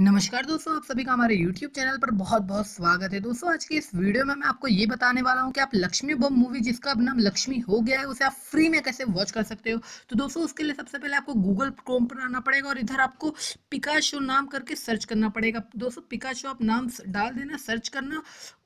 नमस्कार दोस्तों आप सभी का हमारे YouTube चैनल पर बहुत बहुत स्वागत है दोस्तों आज की इस वीडियो में मैं आपको ये बताने वाला हूँ कि आप लक्ष्मी बम मूवी जिसका अब नाम लक्ष्मी हो गया है उसे आप फ्री में कैसे वॉच कर सकते हो तो दोस्तों उसके लिए सबसे पहले आपको गूगल क्रोम पर आना पड़ेगा और इधर आपको पिकाशो नाम करके सर्च करना पड़ेगा दोस्तों पिकाशो आप नाम डाल देना सर्च करना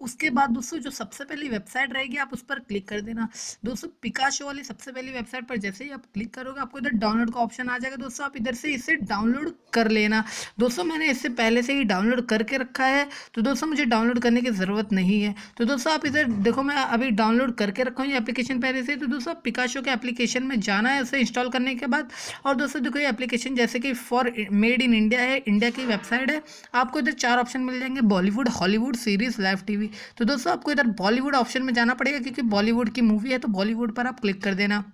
उसके बाद दोस्तों जो सबसे पहली वेबसाइट रहेगी आप उस पर क्लिक कर देना दोस्तों पिकाशो वाली सबसे पहली वेबसाइट पर जैसे ही आप क्लिक करोगे आपको इधर डाउनलोड का ऑप्शन आ जाएगा दोस्तों आप इधर से इसे डाउनलोड कर लेना दोस्तों मैंने इसे पहले से ही डाउनलोड करके रखा है तो दोस्तों मुझे डाउनलोड करने की ज़रूरत नहीं है तो दोस्तों आप इधर देखो मैं अभी डाउनलोड करके रखा हूँ ये एप्लीकेशन पहले से तो दोस्तों पिकाशो के एप्लीकेशन में जाना है उसे इंस्टॉल करने के बाद और दोस्तों देखो ये एप्लीकेशन जैसे कि फॉर मेड इन इंडिया है इंडिया की वेबसाइट है आपको इधर चार ऑप्शन मिल जाएंगे Bollywood Hollywood series live T तो दोस्तों आपको इधर बॉलीवुड ऑप्शन में जाना पड़ेगा क्योंकि बॉलीवुड की मूवी है तो बॉलीवुड पर आप क्लिक कर देना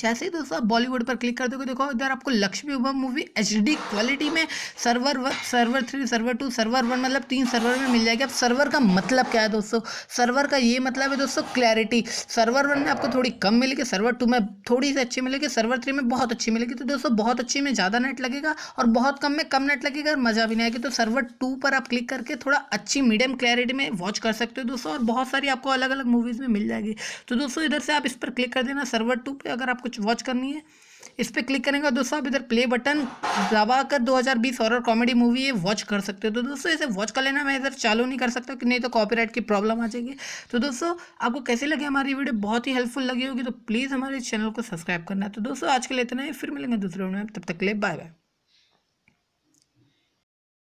जैसे ही दोस्तों आप बॉलीवुड पर क्लिक कर दोगे देखो इधर आपको लक्ष्मी उभम मूवी एच क्वालिटी में server one server three server two server one मतलब तीन सर्वर में मिल जाएगी अब सर्वर का मतलब क्या है दोस्तों सर्वर का ये मतलब है दोस्तों क्लैरिटी सर्वर वन में आपको थोड़ी कम मिलेगी सर्वर टू में थोड़ी सी अच्छी मिलेगी सर्वर थ्री में बहुत अच्छी मिलेगी तो दोस्तों बहुत अच्छी में ज़्यादा नेट लगेगा और बहुत कम में कम नेट लगेगा और मज़ा भी नहीं आएगी तो सर्वर टू पर आप क्लिक करके थोड़ा अच्छी मीडियम क्लैरिटी में वॉच कर सकते हो दोस्तों और बहुत सारी आपको अलग अलग मूवीज़ में मिल जाएगी तो दोस्तों इधर से आप इस पर क्लिक कर देना सर्वर टू पर अगर कुछ वॉच करनी है इस पर क्लिक करेंगे दोस्तों आप इधर प्ले बटन दबा कर दो हज़ार बीस हॉरर कॉमेडी मूवी ये वॉच कर सकते हो तो दोस्तों इसे वॉच कर लेना मैं इधर चालू नहीं कर सकता कि नहीं तो कॉपीराइट की प्रॉब्लम आ जाएगी तो दोस्तों आपको कैसे लगे हमारी वीडियो बहुत ही हेल्पफुल लगी होगी तो प्लीज़ हमारे चैनल को सब्सक्राइब करना तो दोस्तों आज के लिए इतना ही फिर मिलेंगे दूसरे वीडियो में तब तक ले बाय बाय